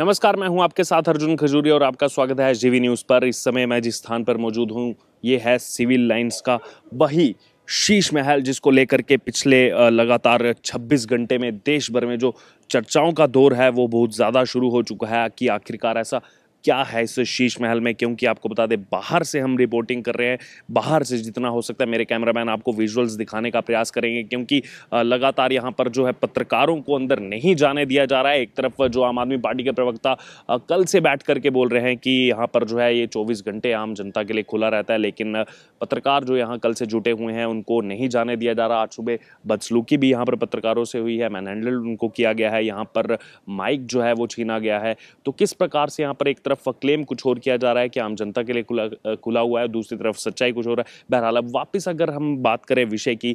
नमस्कार मैं हूं आपके साथ अर्जुन खजूरी और आपका स्वागत है जीवी न्यूज़ पर इस समय मैं जिस स्थान पर मौजूद हूं ये है सिविल लाइंस का वही शीश महल जिसको लेकर के पिछले लगातार 26 घंटे में देश भर में जो चर्चाओं का दौर है वो बहुत ज़्यादा शुरू हो चुका है कि आखिरकार ऐसा क्या है इस शीश महल में क्योंकि आपको बता दें बाहर से हम रिपोर्टिंग कर रहे हैं बाहर से जितना हो सकता है मेरे कैमरामैन आपको विजुअल्स दिखाने का प्रयास करेंगे क्योंकि लगातार यहाँ पर जो है पत्रकारों को अंदर नहीं जाने दिया जा रहा है एक तरफ जो आम आदमी पार्टी के प्रवक्ता कल से बैठ करके बोल रहे हैं कि यहाँ पर जो है ये चौबीस घंटे आम जनता के लिए खुला रहता है लेकिन पत्रकार जो यहाँ कल से जुटे हुए हैं उनको नहीं जाने दिया जा रहा आज सुबह बदसलूकी भी यहाँ पर पत्रकारों से हुई है मैनहैंडल उनको किया गया है यहाँ पर माइक जो है वो छीना गया है तो किस प्रकार से यहाँ पर एक तरफ अक्लेम कुछ और किया जा रहा है कि आम जनता के लिए खुला खुला हुआ है दूसरी तरफ सच्चाई कुछ हो रहा है बहरहाल अब वापस अगर हम बात करें विषय की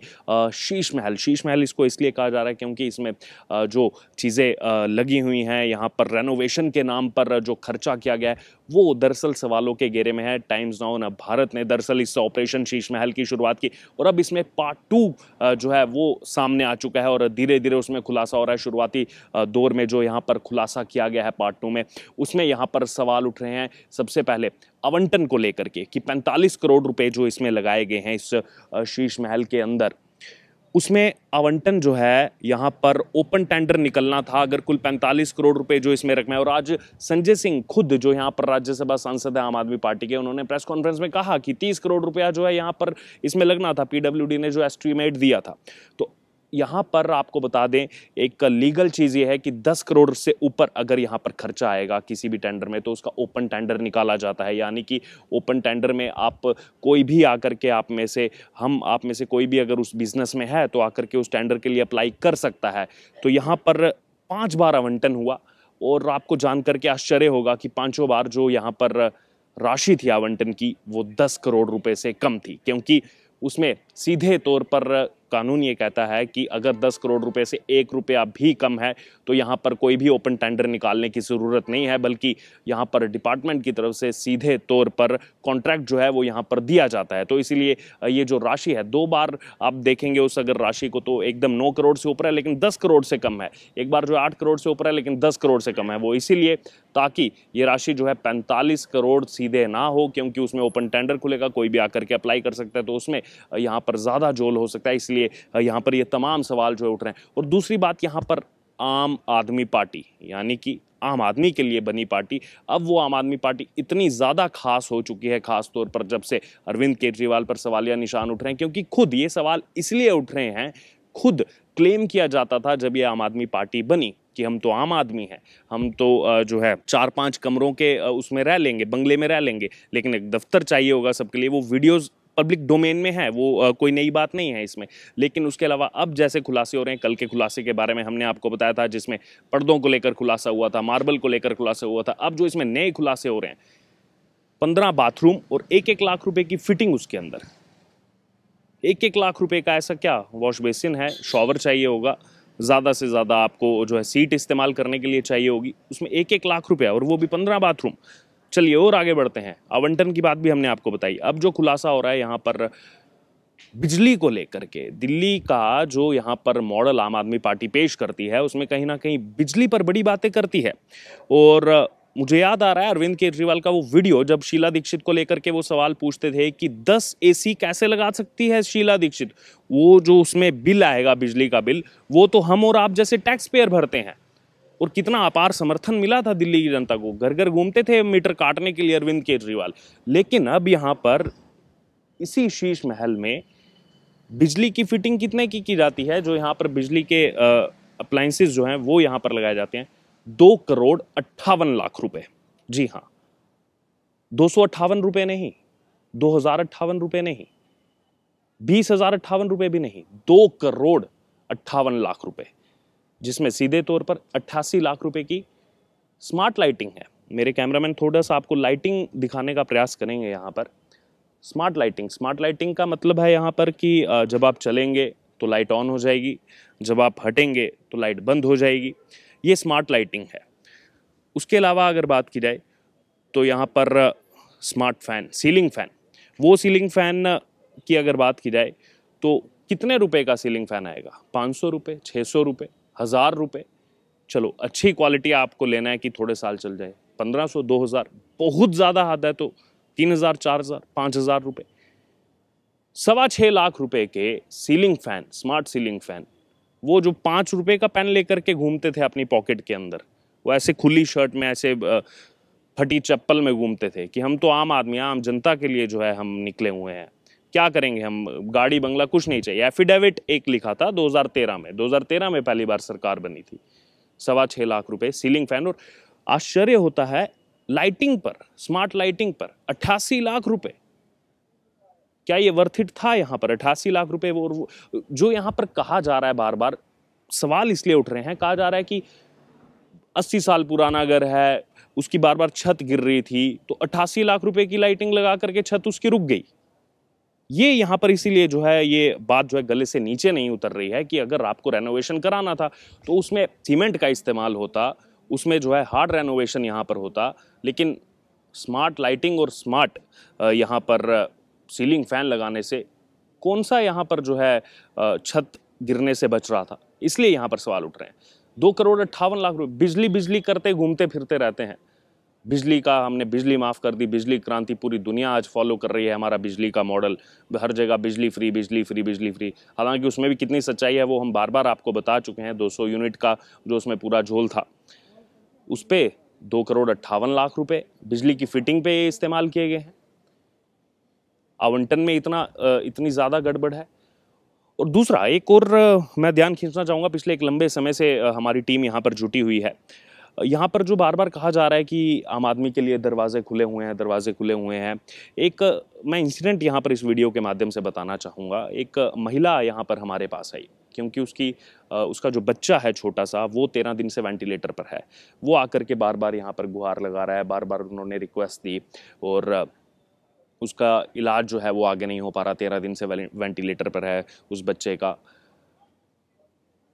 शीश महल शीश महल इसको इसलिए कहा जा रहा है क्योंकि इसमें जो चीज़ें लगी हुई हैं यहाँ पर रेनोवेशन के नाम पर जो खर्चा किया गया है वो दरअसल सवालों के घेरे में है टाइम्स नाउ ना भारत ने दरअसल इस ऑपरेशन शीश महल की शुरुआत की और अब इसमें पार्ट टू जो है वो सामने आ चुका है और धीरे धीरे उसमें खुलासा हो रहा है शुरुआती दौर में जो यहाँ पर खुलासा किया गया है पार्ट टू में उसमें यहाँ पर सवाल सवाल उठ रहे हैं सबसे पहले आवंटन को लेकर के कि 45 करोड़ रुपए जो इसमें लगाए गए हैं इस शीश महल के अंदर उसमें आवंटन जो है यहाँ पर ओपन टेंडर निकलना था अगर कुल 45 करोड़ रुपए जो इसमें रखना है और आज संजय सिंह खुद जो यहाँ पर राज्यसभा सांसद हैं आम आदमी पार्टी के उन्होंने प्रेस कॉन्फ्रेंस में कहा कि 30 करोड़ रुपया जो है यहाँ पर इसमें लगना था पीडब्ल्यूडी ने जो एस्टीमेट दिया था तो यहाँ पर आपको बता दें एक लीगल चीज़ ये है कि दस करोड़ से ऊपर अगर यहाँ पर खर्चा आएगा किसी भी टेंडर में तो उसका ओपन टेंडर निकाला जाता है यानी कि ओपन टेंडर में आप कोई भी आकर के आप में से हम आप में से कोई भी अगर उस बिज़नेस में है तो आकर के उस टेंडर के लिए अप्लाई कर सकता है तो यहाँ पर पाँच बार आवंटन हुआ और आपको जान करके आश्चर्य होगा कि पाँचों बार जो यहाँ पर राशि थी आवंटन की वो दस करोड़ रुपए से कम थी क्योंकि उसमें सीधे तौर पर कानून ये कहता है कि अगर दस करोड़ रुपए से एक रुपया भी कम है तो यहाँ पर कोई भी ओपन टेंडर निकालने की ज़रूरत नहीं है बल्कि यहाँ पर डिपार्टमेंट की तरफ से सीधे तौर पर कॉन्ट्रैक्ट जो है वो यहाँ पर दिया जाता है तो इसीलिए ये जो राशि है दो बार आप देखेंगे उस अगर राशि को तो एकदम नौ करोड़ से ऊपर है लेकिन दस करोड़ से कम है एक बार जो आठ करोड़ से ऊपर है लेकिन दस करोड़ से कम है वो इसीलिए ताकि ये राशि जो है पैंतालीस करोड़ सीधे ना हो क्योंकि उसमें ओपन टेंडर खुलेगा कोई भी आकर के अप्लाई कर सकता है तो उसमें यहाँ पर ज़्यादा जोल हो सकता है इसलिए इसलिए यहाँ पर ये तमाम सवाल जो उठ रहे हैं और दूसरी बात यहाँ पर आम आदमी पार्टी यानी कि आम आदमी के लिए बनी पार्टी अब वो आम आदमी पार्टी इतनी ज़्यादा खास हो चुकी है खास तौर पर जब से अरविंद केजरीवाल पर सवालिया निशान उठ रहे हैं क्योंकि खुद ये सवाल इसलिए उठ रहे हैं खुद क्लेम किया जाता था जब ये आम आदमी पार्टी बनी कि हम तो आम आदमी हैं हम तो जो है चार पांच कमरों के उसमें रह लेंगे बंगले में रह लेंगे लेकिन एक दफ्तर चाहिए होगा सबके लिए वो वीडियोज़ पब्लिक डोमेन में है वो आ, कोई नई बात नहीं है इसमें लेकिन उसके अलावा अब जैसे खुलासे हो रहे हैं कल के खुलासे के बारे में हमने आपको बताया था जिसमें पर्दों को लेकर खुलासा हुआ था मार्बल को लेकर खुलासा हुआ था अब जो इसमें नए खुलासे हो रहे हैं पंद्रह बाथरूम और एक एक लाख रुपए की फिटिंग उसके अंदर एक एक लाख रुपए का ऐसा क्या वॉश बेसिन है शॉवर चाहिए होगा ज़्यादा से ज़्यादा आपको जो है सीट इस्तेमाल करने के लिए चाहिए होगी उसमें एक एक लाख रुपया और वो भी पंद्रह बाथरूम चलिए और आगे बढ़ते हैं आवंटन की बात भी हमने आपको बताई अब जो खुलासा हो रहा है यहाँ पर बिजली को लेकर के दिल्ली का जो यहाँ पर मॉडल आम आदमी पार्टी पेश करती है उसमें कहीं ना कहीं बिजली पर बड़ी बातें करती है और मुझे याद आ रहा है अरविंद केजरीवाल का वो वीडियो जब शीला दीक्षित को लेकर के वो सवाल पूछते थे कि 10 एसी कैसे लगा सकती है शीला दीक्षित वो जो उसमें बिल आएगा बिजली का बिल वो तो हम और आप जैसे टैक्स पेयर भरते हैं और कितना अपार समर्थन मिला था दिल्ली की जनता को घर घर घूमते थे मीटर काटने के लिए अरविंद केजरीवाल लेकिन अब यहाँ पर इसी शीश महल में बिजली की फिटिंग कितने की की जाती है जो यहाँ पर बिजली के अप्लाइंसेस जो हैं वो यहाँ पर लगाए जाते हैं दो करोड़ अट्ठावन लाख रुपए जी हाँ दो सौ अट्ठावन रुपये नहीं दो हजार अट्ठावन रुपये नहीं बीस हजार अट्ठावन रुपये भी नहीं दो करोड़ अट्ठावन लाख रुपए जिसमें सीधे तौर पर 88 लाख रुपए की स्मार्ट लाइटिंग है मेरे कैमरामैन थोड़ा सा आपको लाइटिंग दिखाने का प्रयास करेंगे यहाँ पर स्मार्ट लाइटिंग स्मार्ट लाइटिंग का मतलब है यहाँ पर कि जब आप चलेंगे तो लाइट ऑन हो जाएगी जब आप हटेंगे तो लाइट बंद हो जाएगी ये स्मार्ट लाइटिंग है उसके अलावा अगर बात की जाए तो यहाँ पर स्मार्ट फ़ैन सीलिंग फ़ैन वो सीलिंग फ़ैन की अगर बात की जाए तो कितने रुपए का सीलिंग फ़ैन आएगा पाँच सौ रुपये छः सौ रुपये हज़ार रुपये चलो अच्छी क्वालिटी आपको लेना है कि थोड़े साल चल जाए पंद्रह सौ दो हज़ार बहुत ज़्यादा हाथ है तो तीन हज़ार चार हज़ार पाँच हज़ार रुपये सवा छः लाख रुपए के ceiling fan smart ceiling fan वो जो पाँच रुपये का पेन लेकर के घूमते थे अपनी पॉकेट के अंदर वो ऐसे खुली शर्ट में ऐसे फटी चप्पल में घूमते थे कि हम तो आम आदमी आम जनता के लिए जो है हम निकले हुए हैं क्या करेंगे हम गाड़ी बंगला कुछ नहीं चाहिए एफिडेविट एक लिखा था 2013 में 2013 में पहली बार सरकार बनी थी सवा छः लाख रुपए सीलिंग फैन और आश्चर्य होता है लाइटिंग पर स्मार्ट लाइटिंग पर अट्ठासी लाख रुपए क्या ये वर्थ इट था यहाँ पर अट्ठासी लाख रुपए और वो जो यहाँ पर कहा जा रहा है बार बार सवाल इसलिए उठ रहे हैं कहा जा रहा है कि अस्सी साल पुराना घर है उसकी बार बार छत गिर रही थी तो अट्ठासी लाख रुपए की लाइटिंग लगा करके छत उसकी रुक गई ये यहाँ पर इसीलिए जो है ये बात जो है गले से नीचे नहीं उतर रही है कि अगर आपको रेनोवेशन कराना था तो उसमें सीमेंट का इस्तेमाल होता उसमें जो है हार्ड रेनोवेशन यहाँ पर होता लेकिन स्मार्ट लाइटिंग और स्मार्ट यहाँ पर सीलिंग फैन लगाने से कौन सा यहाँ पर जो है छत गिरने से बच रहा था इसलिए यहाँ पर सवाल उठ रहे हैं दो करोड़ अट्ठावन लाख रुपये बिजली बिजली करते घूमते फिरते रहते हैं बिजली का हमने बिजली माफ़ कर दी बिजली क्रांति पूरी दुनिया आज फॉलो कर रही है हमारा बिजली का मॉडल हर जगह बिजली फ्री बिजली फ्री बिजली फ्री हालांकि उसमें भी कितनी सच्चाई है वो हम बार बार आपको बता चुके हैं 200 यूनिट का जो उसमें पूरा झोल था उस पर दो करोड़ अट्ठावन लाख रुपये बिजली की फिटिंग पे ये इस्तेमाल किए गए हैं आवंटन में इतना इतनी ज़्यादा गड़बड़ है और दूसरा एक और मैं ध्यान खींचना चाहूँगा पिछले एक लंबे समय से हमारी टीम यहाँ पर जुटी हुई है यहाँ पर जो बार बार कहा जा रहा है कि आम आदमी के लिए दरवाजे खुले हुए हैं दरवाजे खुले हुए हैं एक मैं इंसिडेंट यहाँ पर इस वीडियो के माध्यम से बताना चाहूँगा एक महिला यहाँ पर हमारे पास आई क्योंकि उसकी उसका जो बच्चा है छोटा सा वो तेरह दिन से वेंटिलेटर पर है वो आकर के बार बार यहाँ पर गुहार लगा रहा है बार बार उन्होंने रिक्वेस्ट दी और उसका इलाज जो है वो आगे नहीं हो पा रहा तेरह दिन से वेंटिलेटर पर है उस बच्चे का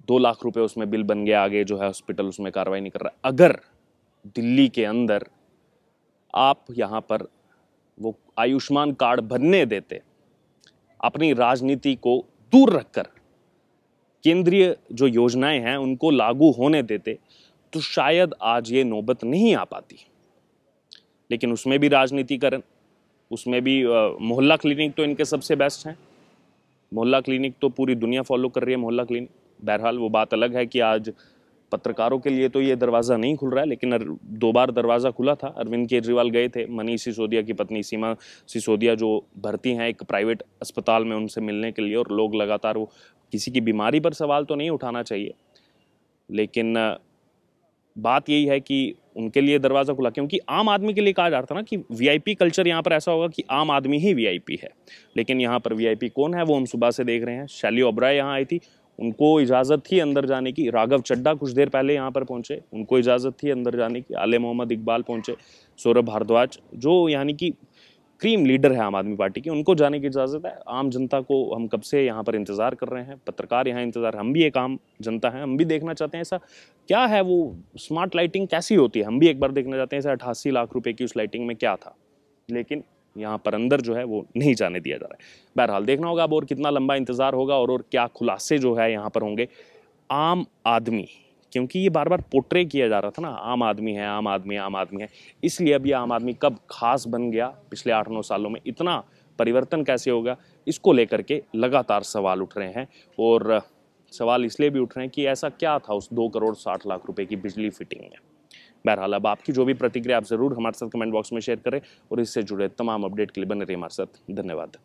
दो लाख रुपए उसमें बिल बन गया आगे जो है हॉस्पिटल उसमें कार्रवाई नहीं कर रहा अगर दिल्ली के अंदर आप यहाँ पर वो आयुष्मान कार्ड बनने देते अपनी राजनीति को दूर रखकर केंद्रीय जो योजनाएं हैं उनको लागू होने देते तो शायद आज ये नौबत नहीं आ पाती लेकिन उसमें भी राजनीतिकरण उसमें भी मोहल्ला क्लिनिक तो इनके सबसे बेस्ट हैं मोहल्ला क्लिनिक तो पूरी दुनिया फॉलो कर रही है मोहल्ला क्लिनिक बहरहाल वो बात अलग है कि आज पत्रकारों के लिए तो ये दरवाज़ा नहीं खुल रहा है लेकिन दो बार दरवाज़ा खुला था अरविंद केजरीवाल गए थे मनीष सिसोदिया की पत्नी सीमा सिसोदिया जो भर्ती हैं एक प्राइवेट अस्पताल में उनसे मिलने के लिए और लोग लगातार वो किसी की बीमारी पर सवाल तो नहीं उठाना चाहिए लेकिन बात यही है कि उनके लिए दरवाज़ा खुला क्योंकि आम आदमी के लिए कहा जाता ना कि वीआईपी कल्चर यहाँ पर ऐसा होगा कि आम आदमी ही वीआईपी है लेकिन यहाँ पर वीआईपी कौन है वो हम सुबह से देख रहे हैं शैली ओब्रा यहाँ आई थी उनको इजाज़त थी अंदर जाने की राघव चड्डा कुछ देर पहले यहाँ पर पहुँचे उनको इजाज़त थी अंदर जाने की आले मोहम्मद इकबाल पहुँचे सौरभ भारद्वाज जो यानी कि क्रीम लीडर है आम आदमी पार्टी के उनको जाने की इजाज़त है आम जनता को हम कब से यहाँ पर इंतज़ार कर रहे हैं पत्रकार यहाँ इंतज़ार हम भी एक आम जनता हैं हम भी देखना चाहते हैं ऐसा क्या है वो स्मार्ट लाइटिंग कैसी होती है हम भी एक बार देखना चाहते हैं ऐसा अठासी लाख रुपये की उस लाइटिंग में क्या था लेकिन यहाँ पर अंदर जो है वो नहीं जाने दिया जा रहा है बहरहाल देखना होगा अब और कितना लंबा इंतज़ार होगा और और क्या खुलासे जो है यहाँ पर होंगे आम आदमी क्योंकि ये बार बार पोट्रे किया जा रहा था ना आम आदमी है आम आदमी आम आदमी है इसलिए अब ये आम आदमी कब खास बन गया पिछले आठ नौ सालों में इतना परिवर्तन कैसे होगा इसको लेकर के लगातार सवाल उठ रहे हैं और सवाल इसलिए भी उठ रहे हैं कि ऐसा क्या था उस दो करोड़ साठ लाख रुपए की बिजली फिटिंग में बहरहाल अब आपकी जो भी प्रतिक्रिया आप ज़रूर हमारे साथ कमेंट बॉक्स में शेयर करें और इससे जुड़े तमाम अपडेट के लिए बने रहिए हमारे साथ धन्यवाद